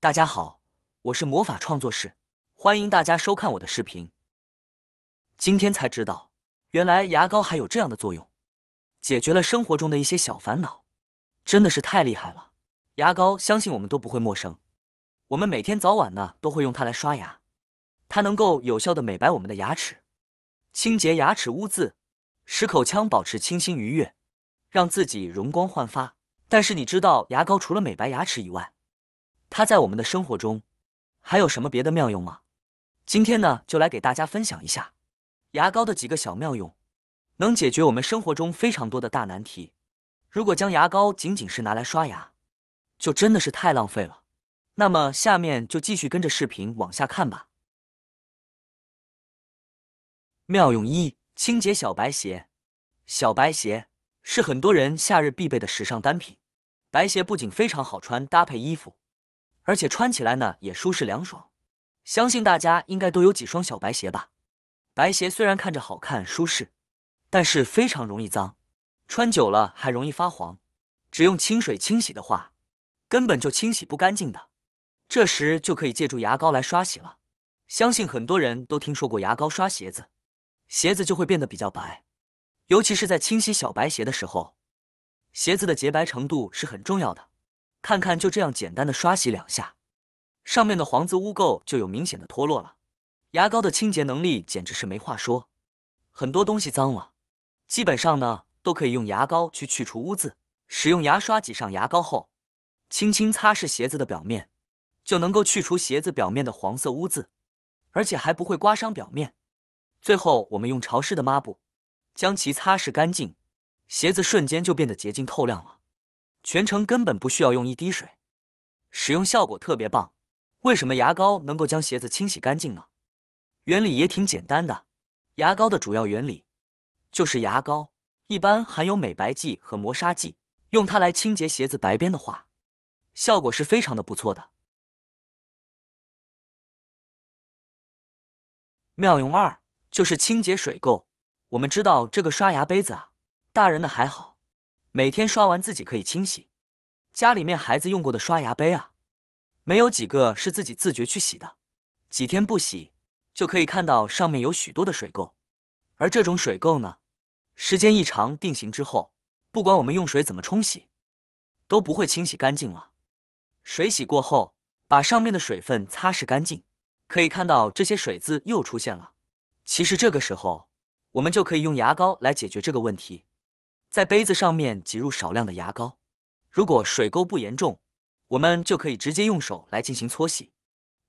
大家好，我是魔法创作室，欢迎大家收看我的视频。今天才知道，原来牙膏还有这样的作用，解决了生活中的一些小烦恼，真的是太厉害了。牙膏相信我们都不会陌生，我们每天早晚呢都会用它来刷牙，它能够有效的美白我们的牙齿，清洁牙齿污渍，使口腔保持清新愉悦，让自己容光焕发。但是你知道，牙膏除了美白牙齿以外，它在我们的生活中还有什么别的妙用吗？今天呢，就来给大家分享一下牙膏的几个小妙用，能解决我们生活中非常多的大难题。如果将牙膏仅仅是拿来刷牙，就真的是太浪费了。那么下面就继续跟着视频往下看吧。妙用一：清洁小白鞋。小白鞋是很多人夏日必备的时尚单品，白鞋不仅非常好穿，搭配衣服。而且穿起来呢也舒适凉爽，相信大家应该都有几双小白鞋吧。白鞋虽然看着好看舒适，但是非常容易脏，穿久了还容易发黄。只用清水清洗的话，根本就清洗不干净的。这时就可以借助牙膏来刷洗了。相信很多人都听说过牙膏刷鞋子，鞋子就会变得比较白。尤其是在清洗小白鞋的时候，鞋子的洁白程度是很重要的。看看，就这样简单的刷洗两下，上面的黄渍污垢就有明显的脱落了。牙膏的清洁能力简直是没话说。很多东西脏了，基本上呢都可以用牙膏去去除污渍。使用牙刷挤上牙膏后，轻轻擦拭鞋子的表面，就能够去除鞋子表面的黄色污渍，而且还不会刮伤表面。最后，我们用潮湿的抹布将其擦拭干净，鞋子瞬间就变得洁净透亮了。全程根本不需要用一滴水，使用效果特别棒。为什么牙膏能够将鞋子清洗干净呢？原理也挺简单的，牙膏的主要原理就是牙膏一般含有美白剂和磨砂剂，用它来清洁鞋子白边的话，效果是非常的不错的。妙用二就是清洁水垢。我们知道这个刷牙杯子啊，大人的还好。每天刷完自己可以清洗，家里面孩子用过的刷牙杯啊，没有几个是自己自觉去洗的。几天不洗，就可以看到上面有许多的水垢，而这种水垢呢，时间一长定型之后，不管我们用水怎么冲洗，都不会清洗干净了。水洗过后，把上面的水分擦拭干净，可以看到这些水渍又出现了。其实这个时候，我们就可以用牙膏来解决这个问题。在杯子上面挤入少量的牙膏，如果水垢不严重，我们就可以直接用手来进行搓洗，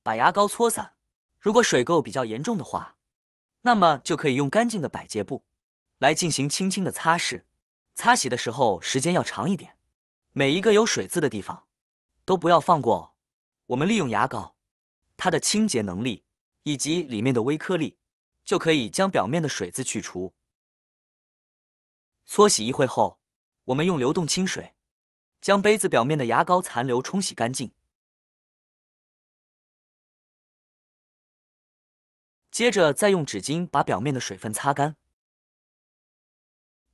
把牙膏搓散。如果水垢比较严重的话，那么就可以用干净的百洁布来进行轻轻的擦拭。擦洗的时候时间要长一点，每一个有水渍的地方都不要放过。我们利用牙膏它的清洁能力以及里面的微颗粒，就可以将表面的水渍去除。搓洗一会后，我们用流动清水将杯子表面的牙膏残留冲洗干净，接着再用纸巾把表面的水分擦干。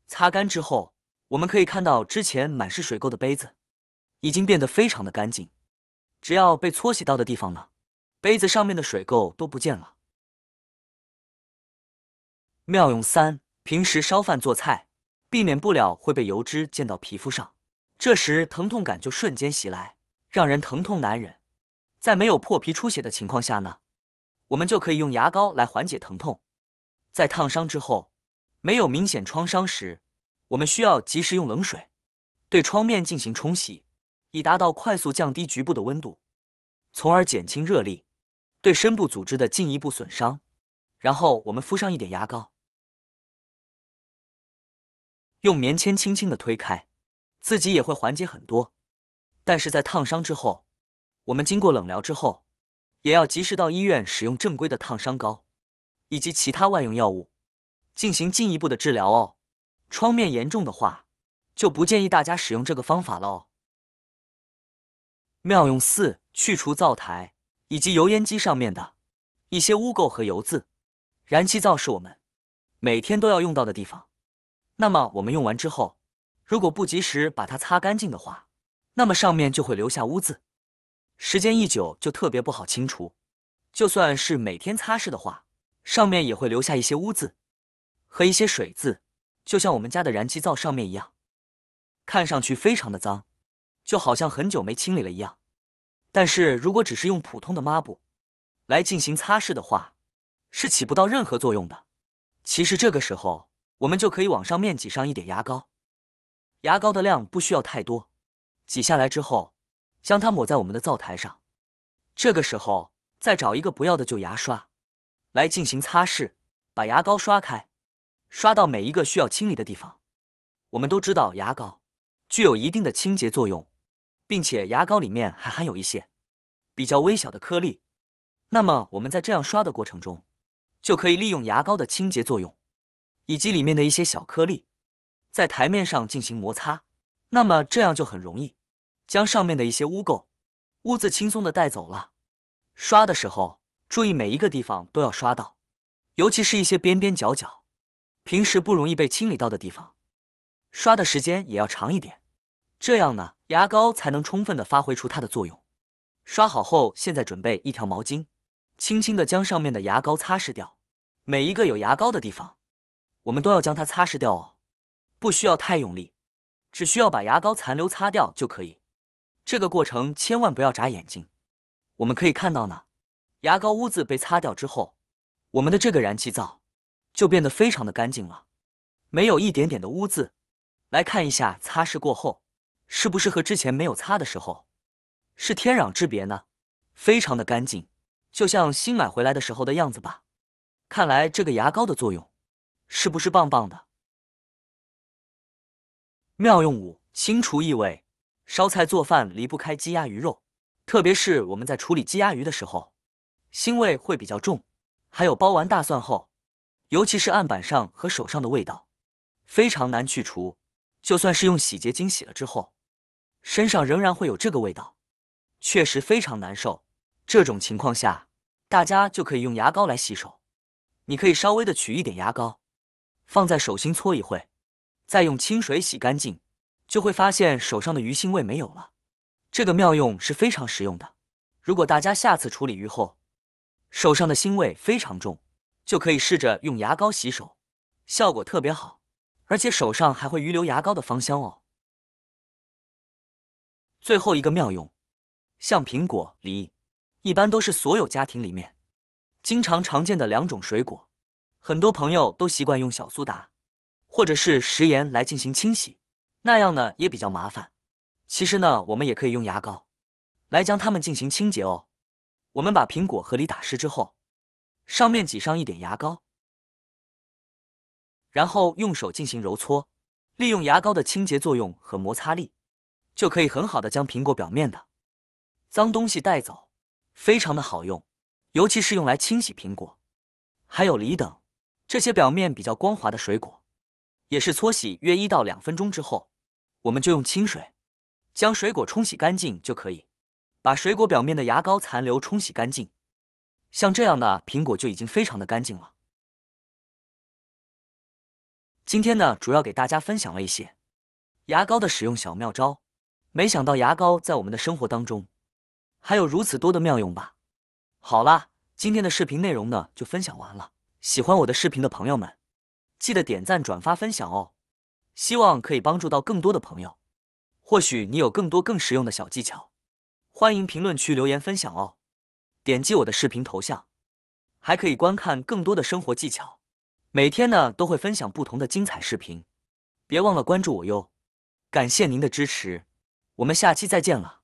擦干之后，我们可以看到之前满是水垢的杯子已经变得非常的干净。只要被搓洗到的地方呢，杯子上面的水垢都不见了。妙用三：平时烧饭做菜。避免不了会被油脂溅到皮肤上，这时疼痛感就瞬间袭来，让人疼痛难忍。在没有破皮出血的情况下呢，我们就可以用牙膏来缓解疼痛。在烫伤之后，没有明显创伤时，我们需要及时用冷水对创面进行冲洗，以达到快速降低局部的温度，从而减轻热力对深部组织的进一步损伤。然后我们敷上一点牙膏。用棉签轻轻的推开，自己也会缓解很多。但是在烫伤之后，我们经过冷疗之后，也要及时到医院使用正规的烫伤膏以及其他外用药物，进行进一步的治疗哦。创面严重的话，就不建议大家使用这个方法喽。妙用四：去除灶台以及油烟机上面的一些污垢和油渍。燃气灶是我们每天都要用到的地方。那么我们用完之后，如果不及时把它擦干净的话，那么上面就会留下污渍，时间一久就特别不好清除。就算是每天擦拭的话，上面也会留下一些污渍和一些水渍，就像我们家的燃气灶上面一样，看上去非常的脏，就好像很久没清理了一样。但是如果只是用普通的抹布来进行擦拭的话，是起不到任何作用的。其实这个时候。我们就可以往上面挤上一点牙膏，牙膏的量不需要太多。挤下来之后，将它抹在我们的灶台上。这个时候，再找一个不要的旧牙刷来进行擦拭，把牙膏刷开，刷到每一个需要清理的地方。我们都知道，牙膏具有一定的清洁作用，并且牙膏里面还含有一些比较微小的颗粒。那么，我们在这样刷的过程中，就可以利用牙膏的清洁作用。以及里面的一些小颗粒，在台面上进行摩擦，那么这样就很容易将上面的一些污垢、污渍轻松的带走了。刷的时候注意每一个地方都要刷到，尤其是一些边边角角，平时不容易被清理到的地方。刷的时间也要长一点，这样呢，牙膏才能充分的发挥出它的作用。刷好后，现在准备一条毛巾，轻轻的将上面的牙膏擦拭掉，每一个有牙膏的地方。我们都要将它擦拭掉哦，不需要太用力，只需要把牙膏残留擦掉就可以。这个过程千万不要眨眼睛。我们可以看到呢，牙膏污渍被擦掉之后，我们的这个燃气灶就变得非常的干净了，没有一点点的污渍。来看一下擦拭过后，是不是和之前没有擦的时候是天壤之别呢？非常的干净，就像新买回来的时候的样子吧。看来这个牙膏的作用。是不是棒棒的？妙用五：清除异味。烧菜做饭离不开鸡鸭鱼肉，特别是我们在处理鸡鸭鱼的时候，腥味会比较重。还有剥完大蒜后，尤其是案板上和手上的味道，非常难去除。就算是用洗洁精洗了之后，身上仍然会有这个味道，确实非常难受。这种情况下，大家就可以用牙膏来洗手。你可以稍微的取一点牙膏。放在手心搓一会，再用清水洗干净，就会发现手上的鱼腥味没有了。这个妙用是非常实用的。如果大家下次处理鱼后，手上的腥味非常重，就可以试着用牙膏洗手，效果特别好，而且手上还会余留牙膏的芳香哦。最后一个妙用，像苹果、梨，一般都是所有家庭里面经常常见的两种水果。很多朋友都习惯用小苏打，或者是食盐来进行清洗，那样呢也比较麻烦。其实呢，我们也可以用牙膏来将它们进行清洁哦。我们把苹果和梨打湿之后，上面挤上一点牙膏，然后用手进行揉搓，利用牙膏的清洁作用和摩擦力，就可以很好的将苹果表面的脏东西带走，非常的好用，尤其是用来清洗苹果，还有梨等。这些表面比较光滑的水果，也是搓洗约一到两分钟之后，我们就用清水将水果冲洗干净就可以，把水果表面的牙膏残留冲洗干净。像这样的苹果就已经非常的干净了。今天呢，主要给大家分享了一些牙膏的使用小妙招。没想到牙膏在我们的生活当中还有如此多的妙用吧？好啦，今天的视频内容呢就分享完了。喜欢我的视频的朋友们，记得点赞、转发、分享哦！希望可以帮助到更多的朋友。或许你有更多更实用的小技巧，欢迎评论区留言分享哦！点击我的视频头像，还可以观看更多的生活技巧。每天呢都会分享不同的精彩视频，别忘了关注我哟！感谢您的支持，我们下期再见了。